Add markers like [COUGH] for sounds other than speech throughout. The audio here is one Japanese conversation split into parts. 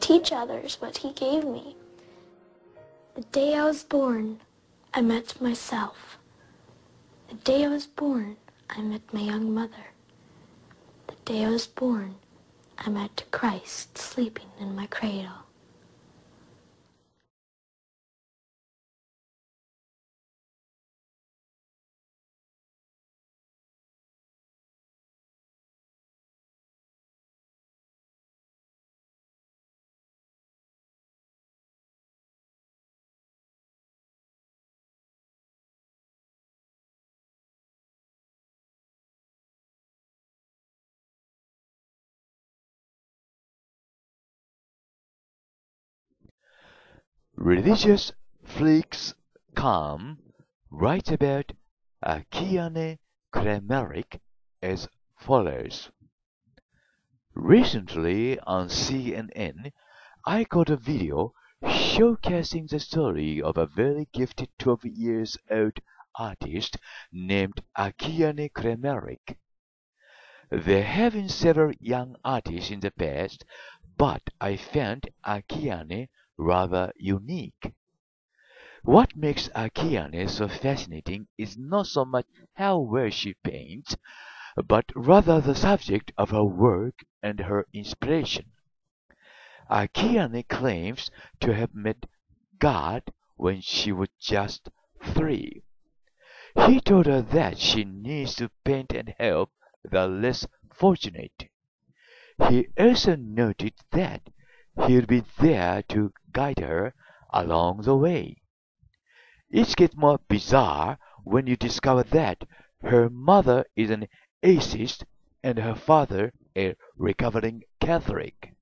teach others what he gave me. The day I was born, I met myself. The day I was born, I met my young mother. The day I was born, I met Christ sleeping in my cradle. Religious freaks come writes about Akiane uh, Kramaric as follows. Recently on CNN, I caught a video showcasing the story of a very gifted 12 years old artist named Akiane Kremeric. There have been several young artists in the past, but I found Akiane rather unique. What makes Akiane so fascinating is not so much how well she paints, but rather the subject of her work and her inspiration. Akiane claims to have met God when she was just three. He told her that she needs to paint and help the less fortunate. He also noted that he'd be there to guide her along the way. It gets more bizarre when you discover that her mother is an atheist and her father a recovering Catholic.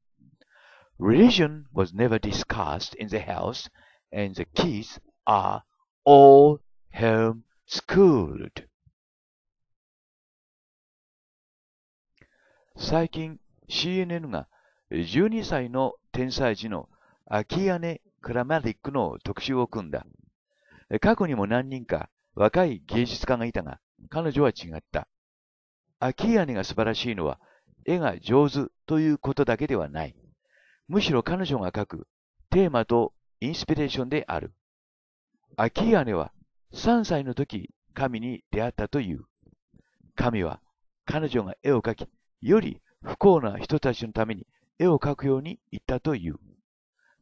Religion was never discussed in the house, and the kids are all home schooled. CNN 12歳の天才児のアキアネ・クラマリックの特集を組んだ。過去にも何人か若い芸術家がいたが、彼女は違った。アーアネが素晴らしいのは、絵が上手ということだけではない。むしろ彼女が描くテーマとインスピレーションである。アーアネは3歳の時神に出会ったという。神は彼女が絵を描き、より不幸な人たちのために絵を描くように言ったという。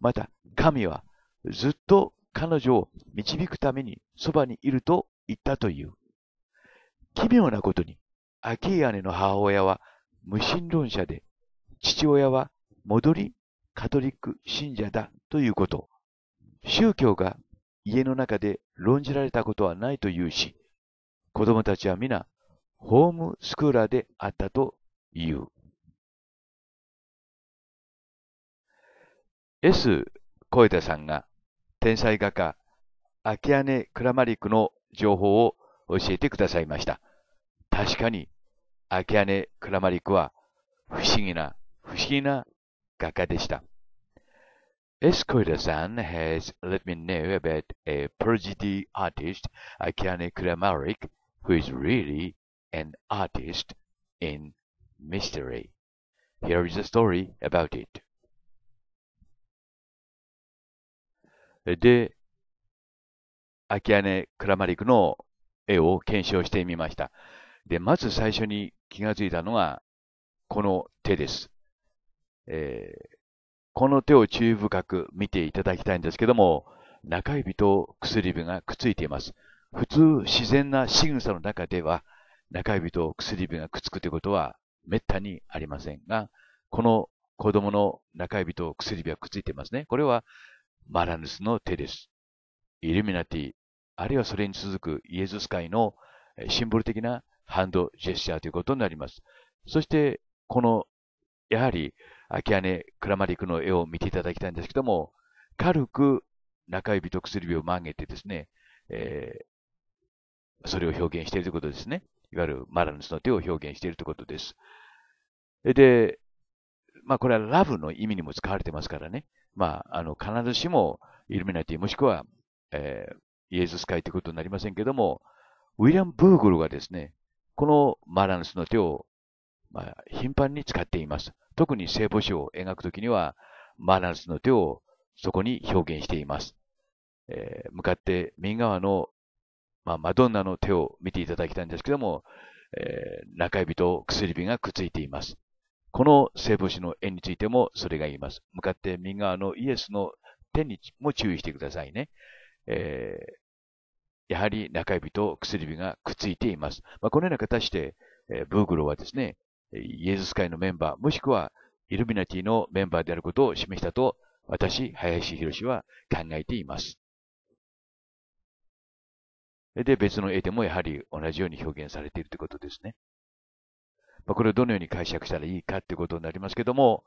また、神はずっと彼女を導くためにそばにいると言ったという。奇妙なことに、アキーネの母親は無神論者で、父親は戻りカトリック信者だということ。宗教が家の中で論じられたことはないというし、子供たちは皆、ホームスクーラーであったという。S・ 小枝さんが天才画家、秋姉クラマリクの情報を教えてくださいました。確かに、秋姉クラマリクは不思議な、不思議な画家でした。S. Koida-san has let me know about a prodigy artist, Akane Kramaric, who is really an artist in mystery. Here is a story about it. で、アキアネ・クラマリクの絵を検証してみました。で、まず最初に気がついたのが、この手です。えー、この手を注意深く見ていただきたいんですけども、中指と薬指がくっついています。普通、自然な仕草の中では、中指と薬指がくっつくということは滅多にありませんが、この子供の中指と薬指はくっついていますね。これはマラヌスの手です。イルミナティ、あるいはそれに続くイエズス会のシンボル的なハンドジェスチャーということになります。そして、この、やはり、アキアネ・クラマリクの絵を見ていただきたいんですけども、軽く中指と薬指を曲げてですね、えー、それを表現しているということですね。いわゆるマラヌスの手を表現しているということです。で、まあこれはラブの意味にも使われてますからね。まあ、あの、必ずしもイルミナティもしくは、えー、イエズス会ということになりませんけども、ウィリアム・ブーグルがですね、このマラヌスの手を、まあ、頻繁に使っています。特に聖母子を描くときには、マラヌスの手をそこに表現しています。えー、向かって右側の、まあ、マドンナの手を見ていただきたいんですけども、えー、中指と薬指がくっついています。この聖母子の縁についてもそれが言います。向かって右側のイエスの手にも注意してくださいね。えー、やはり中指と薬指がくっついています。まあ、このような形で、えー、ブーグロはですね、イエズス会のメンバー、もしくはイルミナティのメンバーであることを示したと、私、林博士は考えています。で、別の絵でもやはり同じように表現されているということですね。まあ、これをどのように解釈したらいいかということになりますけども、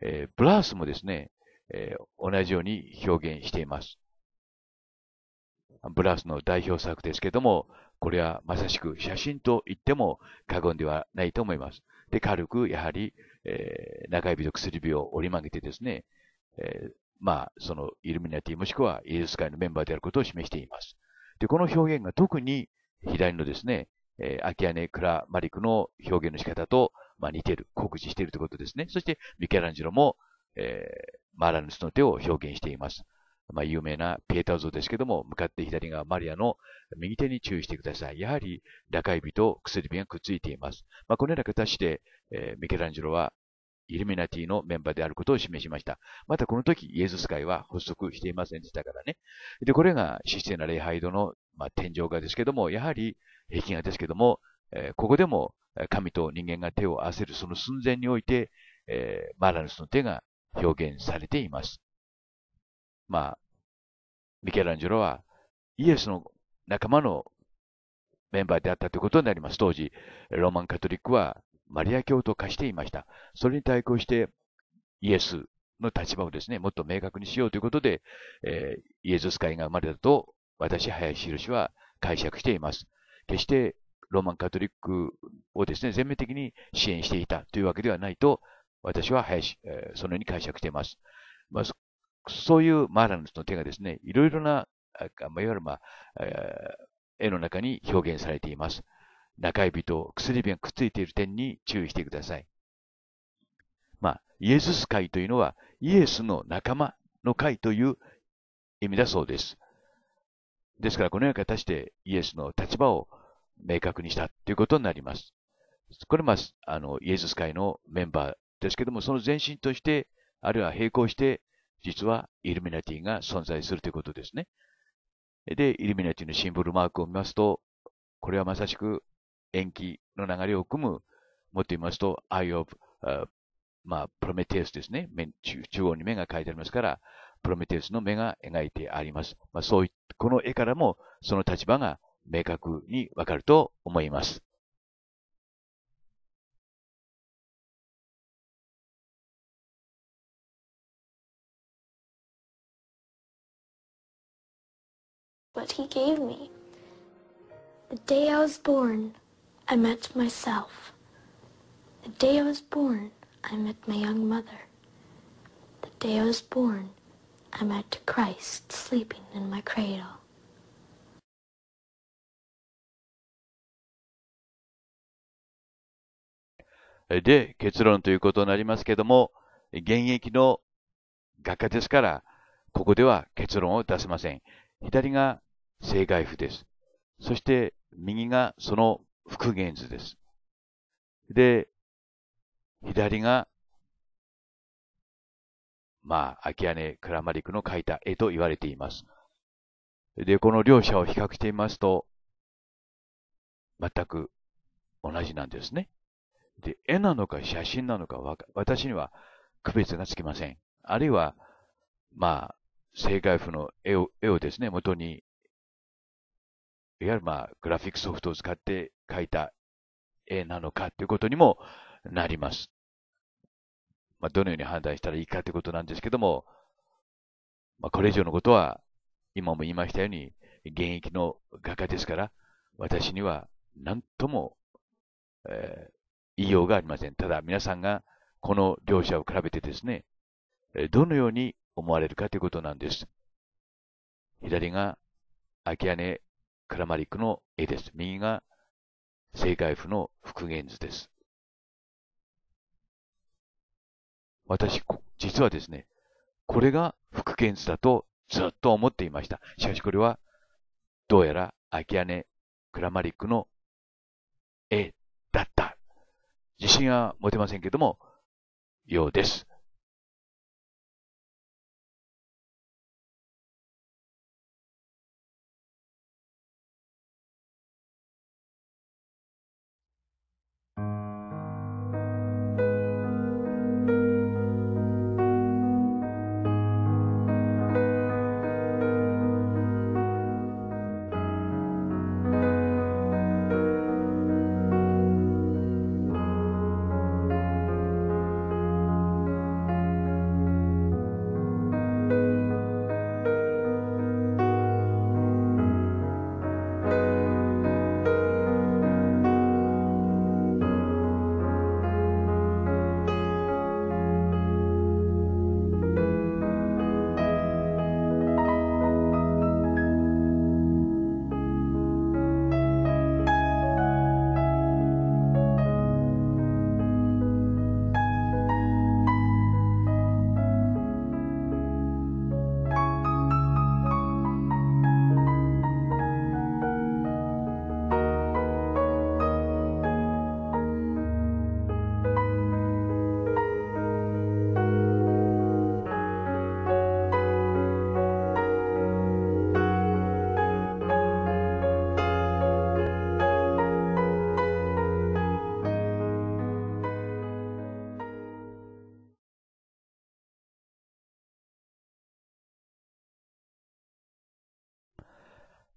えー、ブラウスもですね、えー、同じように表現しています。ブラウスの代表作ですけども、これはまさしく写真と言っても過言ではないと思います。で、軽くやはり、えー、中指と薬指を折り曲げてですね、えー、まあ、そのイルミナティもしくはイエズス会のメンバーであることを示しています。で、この表現が特に左のですね、えー、アキアネ・クラ・マリクの表現の仕方と、まあ、似てる、酷似しているということですね。そして、ミケランジェロも、えー、マーラヌスの手を表現しています。まあ、有名なピエタ像ですけども、向かって左側マリアの右手に注意してください。やはり、中指と薬指がくっついています。まあ、このような形で、えー、ミケランジェロはイルミナティのメンバーであることを示しました。またこの時、イエズス会は発足していませんでしたからね。で、これが、神聖な礼拝堂のまあ、天井画ですけども、やはり壁画ですけども、えー、ここでも神と人間が手を合わせるその寸前において、えー、マラヌスの手が表現されています。まあ、ミケランジェロはイエスの仲間のメンバーであったということになります。当時、ローマンカトリックはマリア教と化していました。それに対抗して、イエスの立場をですね、もっと明確にしようということで、えー、イエズス会が生まれたと私、林博は解釈しています。決してローマンカトリックをですね、全面的に支援していたというわけではないと、私は林、そのように解釈しています。まあ、そういうマーランスの手がですね、いろいろな、まいわゆる、まあえ絵の中に表現されています。中指と薬指がくっついている点に注意してください。まあ、イエズス会というのは、イエスの仲間の会という意味だそうです。ですから、このように形でイエスの立場を明確にしたということになります。これまあ、あの、イエズス会のメンバーですけども、その前身として、あるいは並行して、実はイルミナティが存在するということですね。で、イルミナティのシンボルマークを見ますと、これはまさしく延期の流れを含む、もっと言いますと、Eye of、まあ、プロメテウスですね。中央に目が書いてありますから、プロメテウスの目が描いてあります。まあ、そういこの絵からもその立場が明確にわかると思います。What he gave me. The day I was born, I met myself. The day I was born, I met my young mother. The day I was born, I m t Christ sleeping in my cradle. [LAUGHS] で、結論ということになりますけども、現役の学科ですから、ここでは結論を出せません。左が正解譜です。そして右がその復元図です。で、左がまあ、アキアネ・クラマリクの描いた絵と言われています。で、この両者を比較してみますと、全く同じなんですね。で、絵なのか写真なのか私には区別がつきません。あるいは、まあ、正解譜の絵を絵をですね、元に、いわゆるまあ、グラフィックソフトを使って描いた絵なのかということにもなります。まあ、どのように判断したらいいかということなんですけども、まあ、これ以上のことは、今も言いましたように、現役の画家ですから、私には何とも、えー、言いようがありません。ただ、皆さんがこの両者を比べてですね、どのように思われるかということなんです。左が秋屋根クラマリックの絵です。右が正解府の復元図です。私、実はですね、これが福建図だとずっと思っていました。しかしこれは、どうやら秋屋根クラマリックの絵だった。自信は持てませんけども、ようです。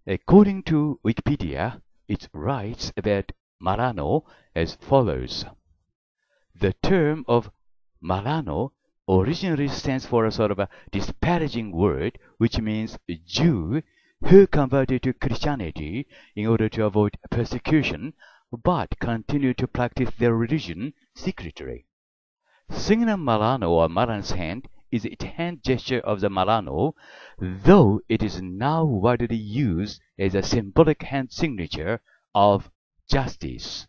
According to Wikipedia, it writes about Marano as follows. The term of Marano originally stands for a sort of a disparaging word which means Jew who converted to Christianity in order to avoid persecution but continued to practice their religion secretly. Signor Marano or Maran's hand is a hand gesture of the Marano, though it is now widely used as a symbolic hand signature of justice.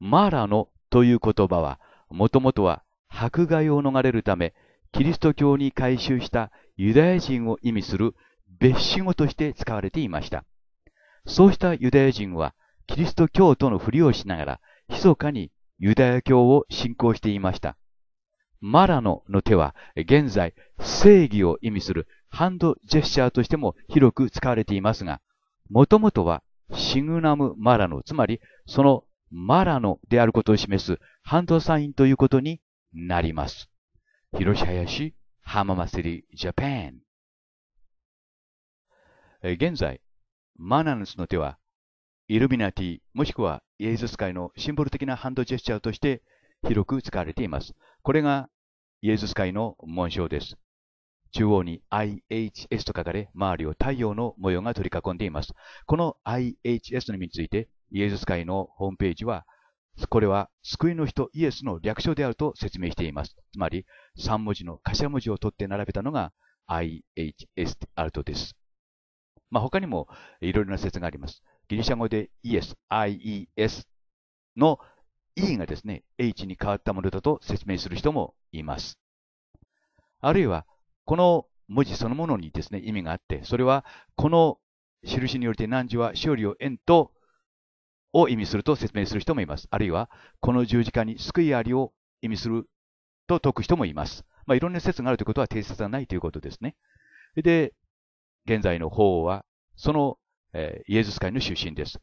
マーラのという言葉は、もともとは迫害を逃れるためキリスト教に改宗したユダヤ人を意味する別種語として使われていました。そうしたユダヤ人は、キリスト教徒のふりをしながら、密かにユダヤ教を信仰していました。マラノの手は、現在、正義を意味するハンドジェスチャーとしても広く使われていますが、もともとは、シグナムマラノ、つまり、そのマラノであることを示すハンドサインということになります。広瀬林浜祭りジャパン。現在、マナヌスの手は、イルミナティもしくはイエズス会のシンボル的なハンドジェスチャーとして広く使われています。これがイエズス会の紋章です。中央に IHS と書かれ、周りを太陽の模様が取り囲んでいます。この IHS の意味について、イエズス会のホームページはこれは救いの人イエスの略称であると説明しています。つまり、3文字の頭文字を取って並べたのが i h s アルトです。まあ、他にもいろいろな説があります。ギリシャ語でイエス、IES の E がですね、H に変わったものだと説明する人もいます。あるいは、この文字そのものにですね、意味があって、それは、この印によって何時は勝利をんとを意味すると説明する人もいます。あるいは、この十字架に救いありを意味すると説く人もいます。まあ、いろんな説があるということは定説はないということですね。で、現在の法王は、その、えー、イエズス会の出身です。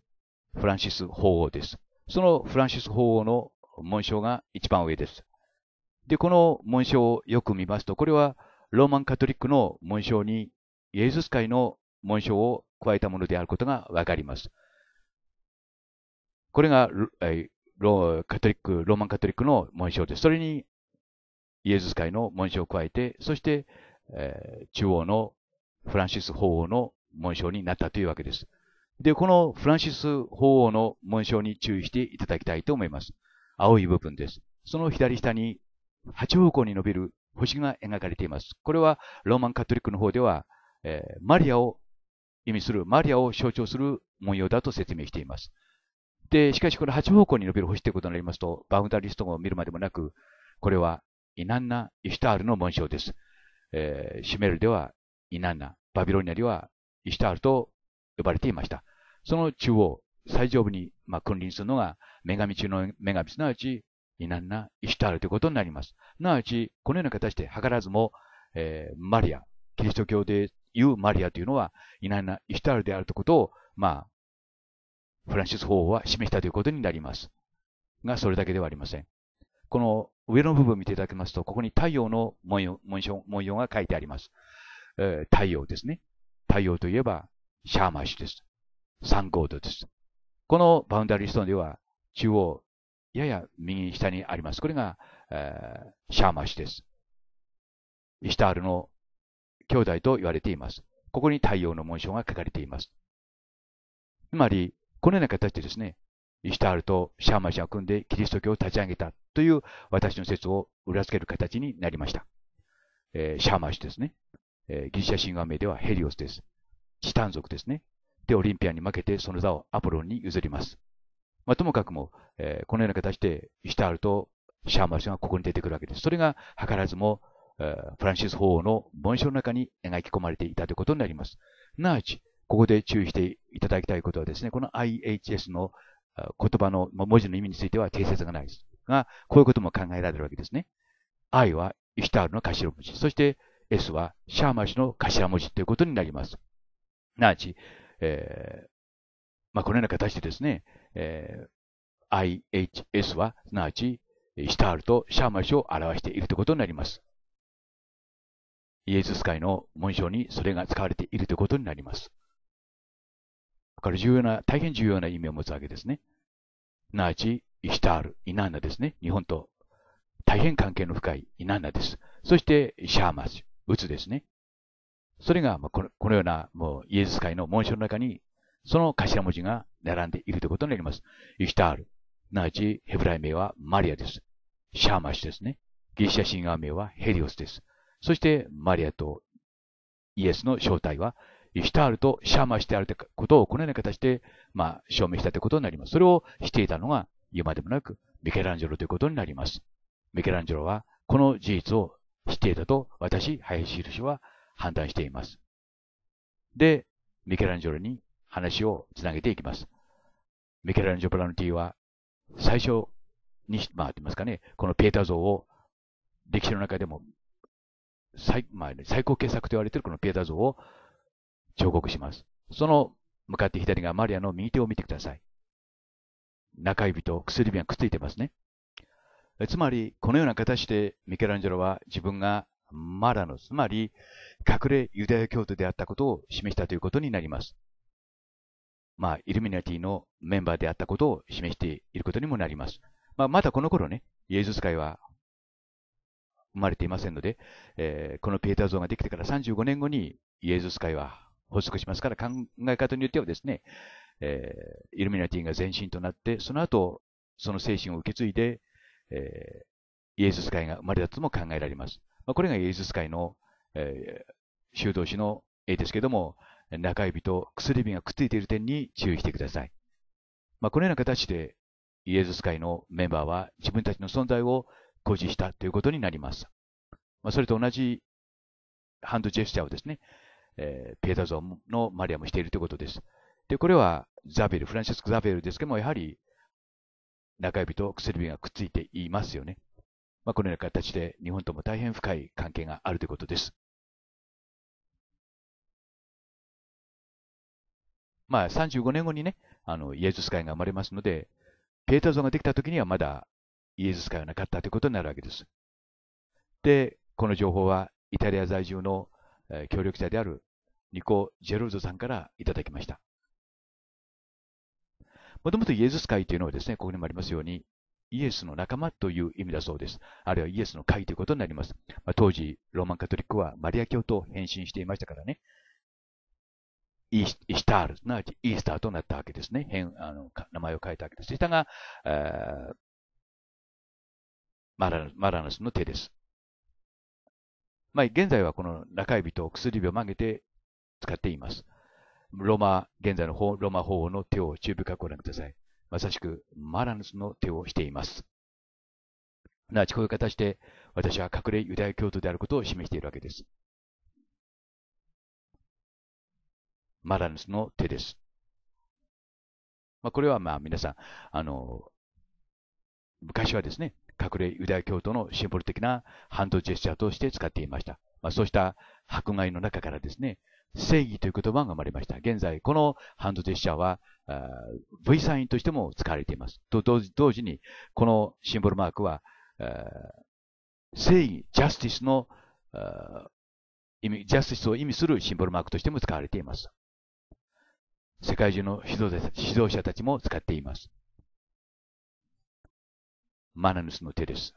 フランシス法王です。そのフランシス法王の紋章が一番上です。で、この紋章をよく見ますと、これはローマンカトリックの紋章にイエズス会の紋章を加えたものであることがわかります。これが、えロカトリック、ローマンカトリックの紋章です。それに、イエズス会の紋章を加えて、そして、え中央のフランシス法王の紋章になったというわけです。で、このフランシス法王の紋章に注意していただきたいと思います。青い部分です。その左下に八方向に伸びる星が描かれています。これはローマンカトリックの方では、えー、マリアを意味する、マリアを象徴する文様だと説明しています。で、しかしこの8方向に伸びる星ということになりますと、バウンダリストも見るまでもなく、これはイナンナ・イシュタールの紋章です。えー、シュメルではイナンナ、バビロニアではイシュタールと呼ばれていました。その中央、最上部に、まあ、君臨するのが、女神中の女神、すなわち、イナンナ・イシュタールということになります。すなわち、このような形で図らずも、えー、マリア、キリスト教でいうマリアというのは、イナンナ・イシュタールであるということを、まあ、フランシス法は示したということになります。が、それだけではありません。この上の部分を見ていただきますと、ここに太陽の文様文様が書いてあります、えー、太陽ですね。太陽といえば、シャーマッシュです。サンゴードです。このバウンダリストンでは、中央、やや右下にあります。これが、えー、シャーマッシュです。イシタールの兄弟と言われています。ここに太陽の紋章が書かれています。つまり、このような形でですね、イシュタールとシャーマシ氏を組んでキリスト教を立ち上げたという私の説を裏付ける形になりました。えー、シャーマシ氏ですね、えー、ギリシャ神話名ではヘリオスです。チタン族ですね。で、オリンピアに負けてその座をアポロンに譲ります。まあ、ともかくも、えー、このような形でイシュタールとシャーマシ氏がここに出てくるわけです。それが図らずも、えー、フランシス法王の文章の中に描き込まれていたということになります。なあち、ここで注意していただきたいことはですね、この IHS の言葉の文字の意味については定説がないです。が、こういうことも考えられるわけですね。I はイシュタールの頭文字、そして S はシャーマシの頭文字ということになります。なわち、えー、まあ、このような形でですね、えー、IHS は、すなわち、イシュタールとシャーマシを表しているということになります。イエズス会の文章にそれが使われているということになります。これ重要な、大変重要な意味を持つわけですね。すなわち、イシタール、イナンナですね。日本と大変関係の深いイナンナです。そして、シャーマス、ウツですね。それがこの、ような、もう、イエズス会の紋章の中に、その頭文字が並んでいるということになります。イシタール。なわち、ヘブライ名はマリアです。シャーマシですね。ギリシャ神話名はヘリオスです。そして、マリアとイエスの正体はシタールとシャーマしてあることをこのような形で、まあ、証明したということになります。それをしていたのが、言うまでもなく、ミケランジェロということになります。ミケランジェロは、この事実をていたと、私、林印は判断しています。で、ミケランジェロに話をつなげていきます。ミケランジェロ・ラノティは、最初に、まあ、て言いますかね、このピエタ像を、歴史の中でも最、まあ、最高傑作と言われているこのピエタ像を彫刻します。その向かって左側、マリアの右手を見てください。中指と薬指がくっついてますね。つまり、このような形でミケランジェロは自分がマラの、つまり隠れユダヤ教徒であったことを示したということになります。まあ、イルミナティのメンバーであったことを示していることにもなります。まあ、まだこの頃ね、イエズス会は生まれていませんので、えー、このペーター像ができてから35年後にイエズス会は発足しますから考え方によってはですね、えー、イルミナティが前身となって、その後、その精神を受け継いで、えー、イエズス会が生まれたとも考えられます。まあ、これがイエズス会の、えー、修道士の絵ですけども、中指と薬指がくっついている点に注意してください。まあ、このような形で、イエズス会のメンバーは自分たちの存在を誇示したということになります。まあ、それと同じハンドジェスチャーをですね、えー、ピエタ像のマリアもしているということです。で、これはザベル、フランシスコ・ザベルですけども、やはり中指と薬指がくっついていますよね。まあ、このような形で日本とも大変深い関係があるということです。まあ、35年後にね、あの、イエズス会が生まれますので、ペーター像ができた時にはまだイエズス会はなかったということになるわけです。で、この情報はイタリア在住のえ協力者であるニコ・ジェロドさんからいただきました。もともとイエズス会というのはですね、ここにもありますように、イエスの仲間という意味だそうです。あるいはイエスの会ということになります。まあ、当時、ローマンカトリックはマリア教と変身していましたからね、イースタール、すなわちイースターとなったわけですね。変あの名前を変えたわけです。したが、えー、マラナスの手です。まあ、現在はこの中指と薬指を曲げて使っています。ロマ、現在の方ロマ法王の手を中部からご覧ください。まさしくマラヌスの手をしています。なちこういう形で私は隠れユダヤ教徒であることを示しているわけです。マラヌスの手です。まあ、これはまあ皆さん、あの、昔はですね、隠れユダヤ教徒のシンボル的なハンドジェスチャーとして使っていました。まあ、そうした迫害の中からですね、正義という言葉が生まれました。現在、このハンドジェスチャーは、V サインとしても使われています。と同時に、このシンボルマークは、正義、ジャスティスの意味、ジャスティスを意味するシンボルマークとしても使われています。世界中の指導者たちも使っています。マナヌスの手です。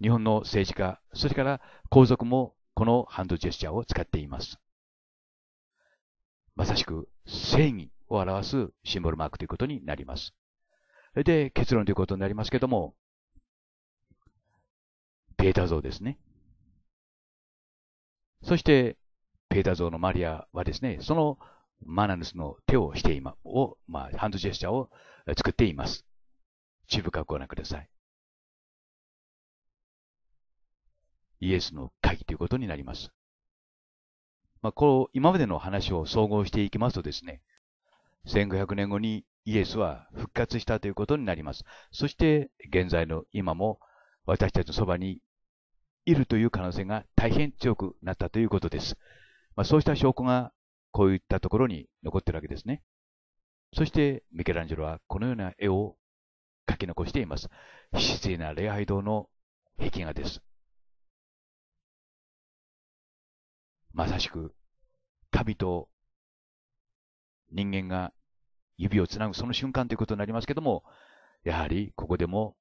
日本の政治家、それから皇族もこのハンドジェスチャーを使っています。まさしく正義を表すシンボルマークということになります。それで結論ということになりますけども、ペータ像ですね。そして、ペーター像のマリアはですね、そのマナヌスの手をしていま、を、まあ、ハンドジェスチャーを作っています。注深くご覧ください。イエスの鍵ということになります。まあ、こう、今までの話を総合していきますとですね、1500年後にイエスは復活したということになります。そして、現在の今も私たちのそばにいるという可能性が大変強くなったということです。まあ、そうした証拠がこういったところに残ってるわけですね。そして、ミケランジェロはこのような絵を書き残しています。失礼な礼拝堂の壁画です。まさしく、神と人間が指をつなぐその瞬間ということになりますけども、やはりここでも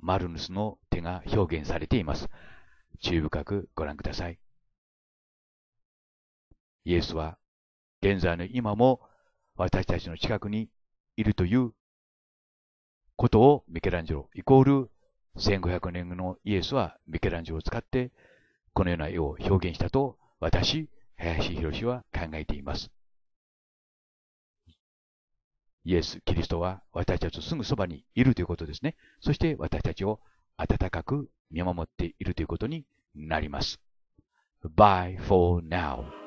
マルヌスの手が表現されています。注意深くご覧ください。イエスは現在の今も私たちの近くにいるということをミケランジェロ、イコール1500年後のイエスはミケランジェロを使ってこのような絵を表現したと私、林博士は考えています。イエス・キリストは私たちとすぐそばにいるということですね。そして私たちを温かく見守っているということになります。Bye for now.